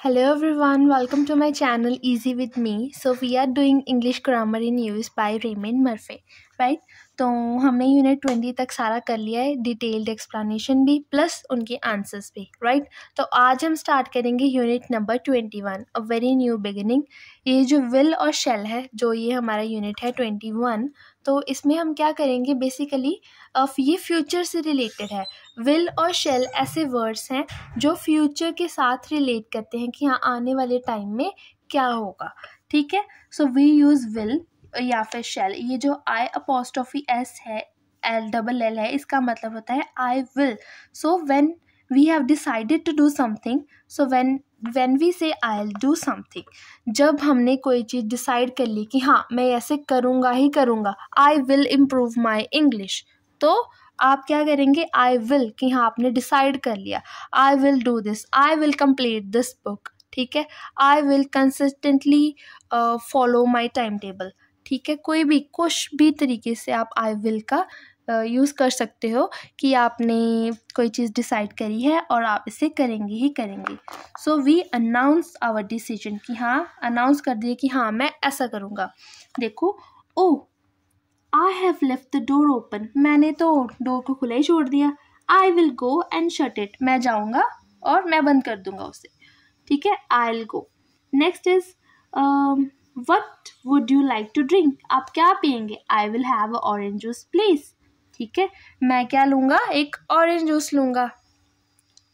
Hello everyone, welcome to my channel Easy with Me. So we are doing English Grammar in Use by Raymond Murphy. Right तो हमने unit twenty तक सारा कर लिया है detailed explanation भी plus उनके आंसर्स भी राइट right? तो आज हम स्टार्ट करेंगे unit number twenty one a very new beginning ये जो विल और शेल है जो ये हमारा यूनिट है ट्वेंटी वन तो इसमें हम क्या करेंगे बेसिकली ये फ्यूचर से रिलेटेड है विल और शेल ऐसे वर्ड्स हैं जो फ्यूचर के साथ रिलेट करते हैं कि हाँ आने वाले टाइम में क्या होगा ठीक है सो वी यूज़ विल या फिर शेल ये जो आई अपोस्टोफी एस है एल डबल एल है इसका मतलब होता है I will so when we have decided to do something so when when we say I L do something जब हमने कोई चीज़ डिसाइड कर ली कि हाँ मैं ऐसे करूँगा ही करूँगा I will improve my English तो आप क्या करेंगे आई विल कि हाँ आपने डिसाइड कर लिया I will do this I will complete this book ठीक है I will consistently follow my time table ठीक है कोई भी कुछ भी तरीके से आप आई विल का यूज़ कर सकते हो कि आपने कोई चीज़ डिसाइड करी है और आप इसे करेंगे ही करेंगे so we announce our decision कि हाँ अनाउंस कर दिए कि हाँ मैं ऐसा करूँगा देखो oh I have left the door open मैंने तो डोर को खुला ही छोड़ दिया I will go and shut it मैं जाऊँगा और मैं बंद कर दूँगा उसे ठीक है I will go next is what would you like to drink आप क्या पियेंगे I will have orange juice please ठीक है मैं क्या लूँगा एक ऑरेंज जूस लूँगा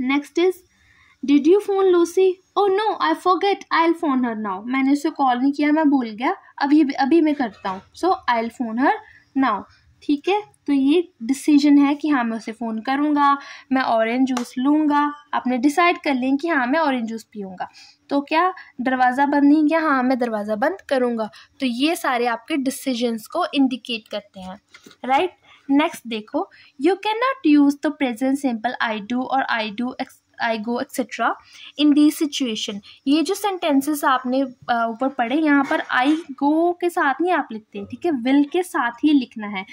next is did you phone Lucy oh no I forgot I'll phone her now मैंने उसे कॉल नहीं किया मैं भूल गया अभी अभी मैं करता हूँ so I'll phone her now ठीक है तो ये डिसीजन है कि हाँ मैं उसे फ़ोन करूँगा मैं ऑरेंज जूस लूँगा आपने डिसाइड कर लें कि हाँ मैं ऑरेंज जूस पीऊँगा तो क्या दरवाज़ा बंद नहीं किया हाँ मैं दरवाज़ा बंद करूँगा तो ये सारे आपके डिसीजंस को इंडिकेट करते हैं राइट नेक्स्ट देखो you can not use the present simple I do और I do X I go etcetera in the situation ये जो सेंटेंसेस आपने ऊपर पढ़े यहाँ पर आई गो के साथ नहीं आप लिखते ठीक है विल के साथ ही लिखना है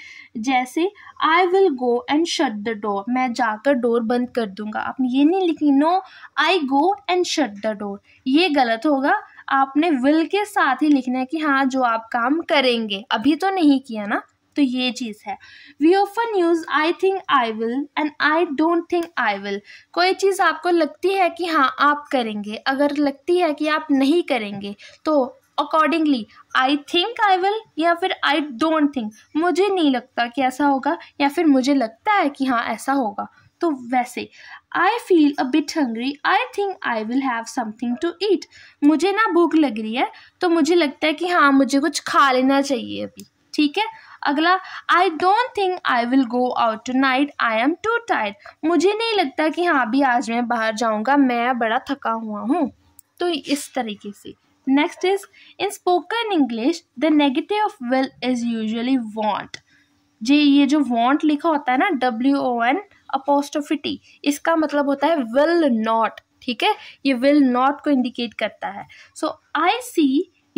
जैसे I will go and shut the door मैं जाकर डोर बंद कर दूंगा आपने ये नहीं लिखी no I go and shut the door ये गलत होगा आपने विल के साथ ही लिखना है कि हाँ जो आप काम करेंगे अभी तो नहीं किया ना तो ये चीज़ है we often use I think I will and I don't think I will कोई चीज़ आपको लगती है कि हाँ आप करेंगे अगर लगती है कि आप नहीं करेंगे तो accordingly I think I will या फिर आई डोंट थिंक मुझे नहीं लगता कि ऐसा होगा या फिर मुझे लगता है कि हाँ ऐसा होगा तो वैसे I feel a bit hungry I think I will have something to eat मुझे ना भूख लग रही है तो मुझे लगता है कि हाँ मुझे कुछ खा लेना चाहिए अभी ठीक है अगला I don't think I will go out tonight I am too tired मुझे नहीं लगता कि हाँ अभी आज मैं बाहर जाऊँगा मैं बड़ा थका हुआ हूँ तो इस तरीके से next is in spoken English the negative of will is usually won't जी ये जो वॉन्ट लिखा होता है ना डब्ल्यू ओ एन अपोस्टोफिटी इसका मतलब होता है विल नॉट ठीक है ये विल नॉट को इंडिकेट करता है so I see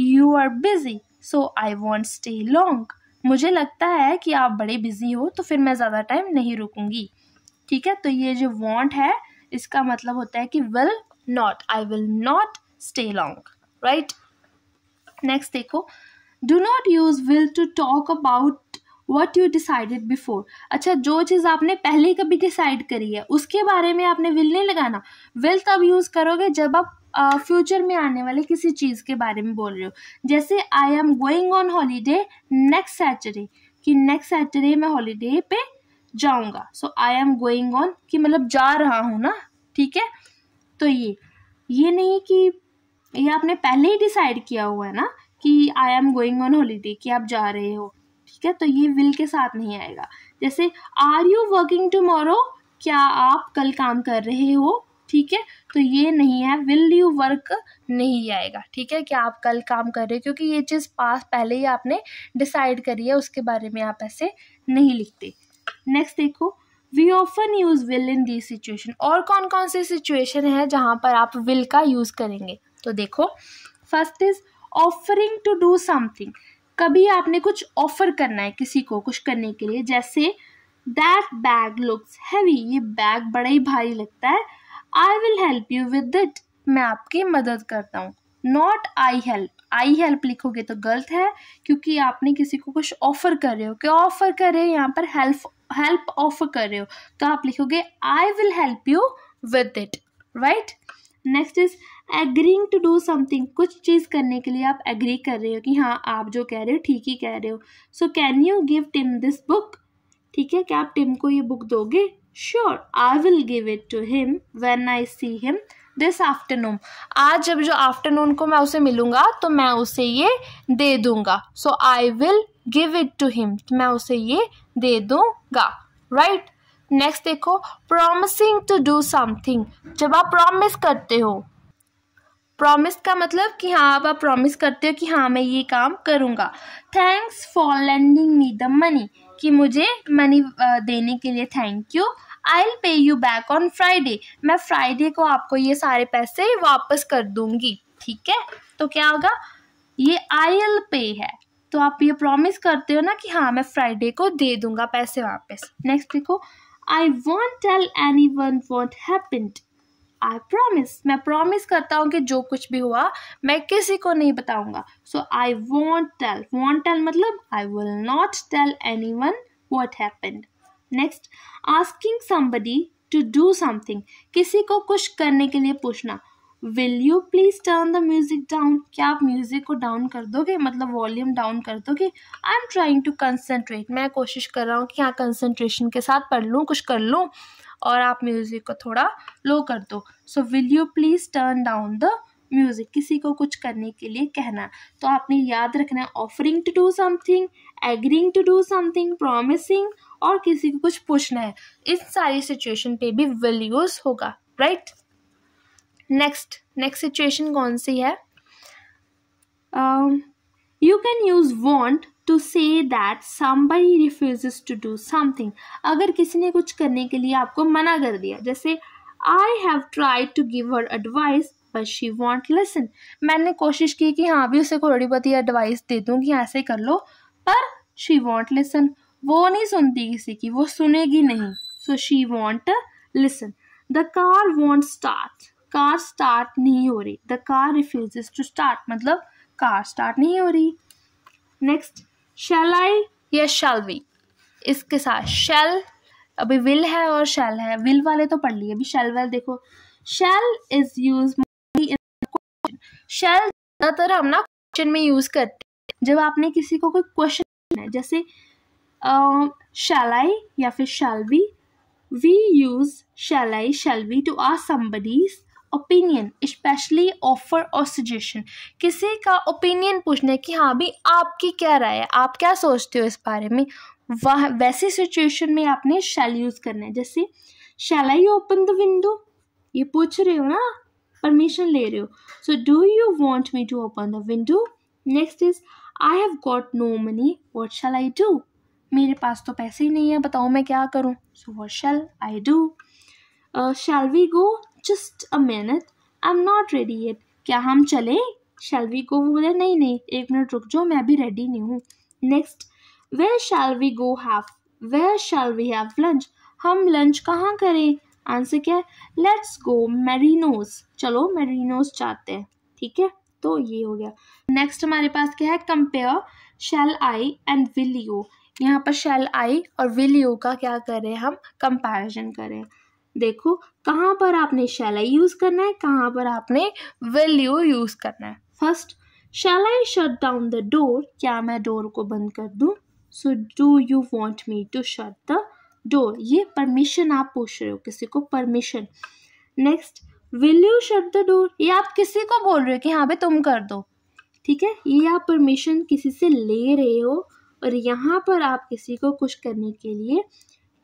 you are busy so I won't stay long मुझे लगता है कि आप बड़े बिज़ी हो तो फिर मैं ज़्यादा टाइम नहीं रुकूंगी ठीक है तो ये जो वॉन्ट है इसका मतलब होता है कि will not I will not stay long right next देखो do not use will to talk about what you decided before अच्छा जो चीज़ आपने पहले कभी डिसाइड करी है उसके बारे में आपने विल नहीं लगाना विल तब यूज़ करोगे जब आप फ्यूचर में आने वाले किसी चीज़ के बारे में बोल रहे हो जैसे I am going on holiday next Saturday कि नेक्स्ट सैटरडे मैं हॉलीडे पे जाऊंगा so I am going on कि मतलब जा रहा हूँ ना ठीक है तो ये ये नहीं कि ये आपने पहले ही डिसाइड किया हुआ है ना कि I am going on holiday कि आप जा रहे हो ठीक है तो ये विल के साथ नहीं आएगा जैसे आर यू वर्किंग टूमोरो क्या आप कल काम कर रहे हो ठीक है तो ये नहीं है विल यू वर्क नहीं आएगा ठीक है कि आप कल काम कर रहे हो क्योंकि ये चीज़ पास पहले ही आपने डिसाइड करी है उसके बारे में आप ऐसे नहीं लिखते नेक्स्ट देखो we often use will in the situation और कौन कौन सी सिचुएशन है जहाँ पर आप विल का यूज़ करेंगे तो देखो first is offering to do something कभी आपने कुछ ऑफर करना है किसी को कुछ करने के लिए जैसे दैट बैग लुक्स हैवी ये बैग बड़ा ही भारी लगता है I will help you with it मैं आपकी मदद करता हूँ not I help I help लिखोगे तो गलत है क्योंकि आपने किसी को कुछ ऑफर कर रहे हो क्या ऑफर कर रहे हो यहाँ पर हेल्प हेल्प ऑफर कर रहे हो तो आप लिखोगे I will help you with it right next is agreeing to do something कुछ चीज़ करने के लिए आप एग्री कर रहे हो कि हाँ आप जो कह रहे हो ठीक ही कह रहे हो so can you give Tim this book ठीक है क्या आप टिम को ये बुक दोगे sure I will give it to him when I see him this afternoon आज जब जो आफ्टरनून को मैं उसे मिलूंगा तो मैं उसे ये दे दूंगा so I will give it to him मैं उसे ये दे दूंगा राइट right? नेक्स्ट देखो प्रोमिसिंग टू डू समथिंग जब आप प्रोमिस करते हो प्रॉमिस का मतलब कि हाँ आप प्रॉमिस करते हो कि हाँ मैं ये काम करूंगा thanks for and the money कि मुझे मनी देने के लिए thank you I pay you back on Friday मैं फ्राइडे को आपको ये सारे पैसे वापस कर दूंगी ठीक है तो क्या होगा ये आई एल पे है तो आप ये प्रॉमिस करते हो ना कि हाँ मैं फ्राइडे को दे दूंगा पैसे वापस नेक्स्ट देखो I won't tell anyone won't I promise मैं प्रॉमिस करता हूँ कि जो कुछ भी हुआ मैं किसी को नहीं बताऊँगा so I won't tell won't tell मतलब I will not tell anyone what happened next asking somebody to do something किसी को कुछ करने के लिए पूछना will you please turn the music down क्या आप म्यूजिक को डाउन कर दोगे मतलब वॉल्यूम डाउन कर दोगे I am trying to concentrate मैं कोशिश कर रहा हूँ कि हाँ कंसनट्रेशन के साथ पढ़ लूँ कुछ कर लूँ और आप म्यूज़िक को थोड़ा लो कर दो so will you please turn down the music किसी को कुछ करने के लिए कहना तो आपने याद रखना है offering to do something agreeing to do something promising और किसी को कुछ पूछना है इस सारी सिचुएशन पे भी विल यूज़ होगा राइट नेक्स्ट नेक्स्ट सिचुएशन कौन सी है you can use won't to say that somebody refuse to do something अगर किसी ने कुछ करने के लिए आपको मना कर दिया जैसे I have try to give her advice but she won't listen मैंने कोशिश की कि हाँ भी उसे थोड़ी बहुत ही एडवाइस दे दूँ कि ऐसे कर लो पर शी वॉन्ट लिसन वो नहीं सुनती किसी की वो सुनेगी नहीं so she won't listen the car won't start car start नहीं हो रही the car refuse to start मतलब कार स्टार्ट नहीं हो रही नेक्स्ट शैल आई या शैल वी इसके साथ शैल अभी विल है और शैल है विल वाले तो पढ़ लिए अभी शैल वेल देखो शैल इज यूज शैल ज़्यादातर हम ना क्वेश्चन में यूज़ करते हैं जब आपने किसी को कोई क्वेश्चन है जैसे शैल आई या फिर shall we we use shall I shall we to ask somebody's opinion specially offer और सजेशन किसी का ओपिनियन पूछना कि हाँ भी आपकी क्या राय है आप क्या सोचते हो इस बारे में वह वैसी सिचुएशन में आपने शैल यूज़ करना है जैसे shall I open the window ये पूछ रहे हो ना परमिशन ले रहे हो so do you want me to open the window next is I have got no money what shall I do मेरे पास तो पैसे ही नहीं है बताओ मैं क्या करूँ so what shall I do uh, we go just a a I am not ready yet क्या हम चले शैल वी गो बोले नहीं नहीं एक मिनट रुक जाओ मैं भी रेडी नहीं हूँ next where shall we go have where shall we have lunch हम लंच कहाँ करें आंसर क्या है लेट्स गो मेरीनोज चलो मेरीनोज जाते हैं ठीक है तो ये हो गया नेक्स्ट हमारे पास क्या है compare shall I and will you यहाँ पर शैल आई और विल यू का क्या करें हम कंपेरिजन करें देखो कहाँ पर आपने शैल आई यूज़ करना है कहाँ पर आपने विल यू यूज़ करना है first shall I shut down the door क्या मैं डोर को बंद कर दूँ so do you want me to shut the door ये परमिशन आप पूछ रहे हो किसी को permission next will you shut the door ये आप किसी को बोल रहे हो कि हाँ भाई तुम कर दो ठीक है ये आप परमिशन किसी से ले रहे हो और यहाँ पर आप किसी को कुछ करने के लिए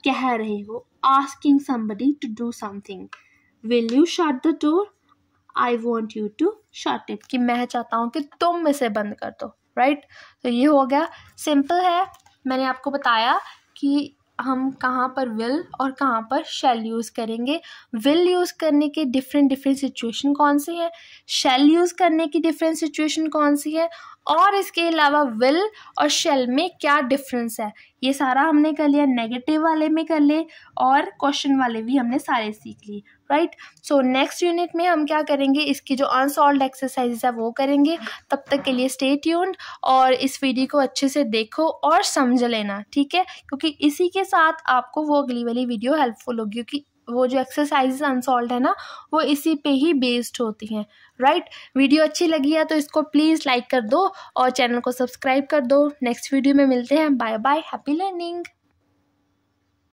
कह रहे हो asking somebody to do something will you shut the door I want you to shut it कि मैं चाहता हूँ कि तुम इसे बंद कर दो राइट right? तो ये हो गया सिंपल है मैंने आपको बताया कि हम कहाँ पर विल और कहाँ पर शेल यूज़ करेंगे विल यूज़ करने के डिफरेंट डिफरेंट सिचुएशन कौन सी है शेल यूज़ करने की डिफरेंट सिचुएशन कौन सी है और इसके अलावा विल और शेल में क्या डिफरेंस है ये सारा हमने कर लिया नेगेटिव वाले में कर लिए और क्वेश्चन वाले भी हमने सारे सीख लिए राइट सो नेक्स्ट यूनिट में हम क्या करेंगे इसकी जो अनसॉल्व एक्सरसाइजेस है वो करेंगे तब तक के लिए स्टे ट्यून्ड और इस वीडियो को अच्छे से देखो और समझ लेना ठीक है क्योंकि इसी के साथ आपको वो अगली वाली वीडियो हेल्पफुल होगी क्योंकि वो जो एक्सरसाइज अनसॉल्व है ना वो इसी पे ही बेस्ड होती हैं राइट वीडियो अच्छी लगी है तो इसको प्लीज़ लाइक कर दो और चैनल को सब्सक्राइब कर दो नेक्स्ट वीडियो में मिलते हैं बाय बाय हैप्पी लर्निंग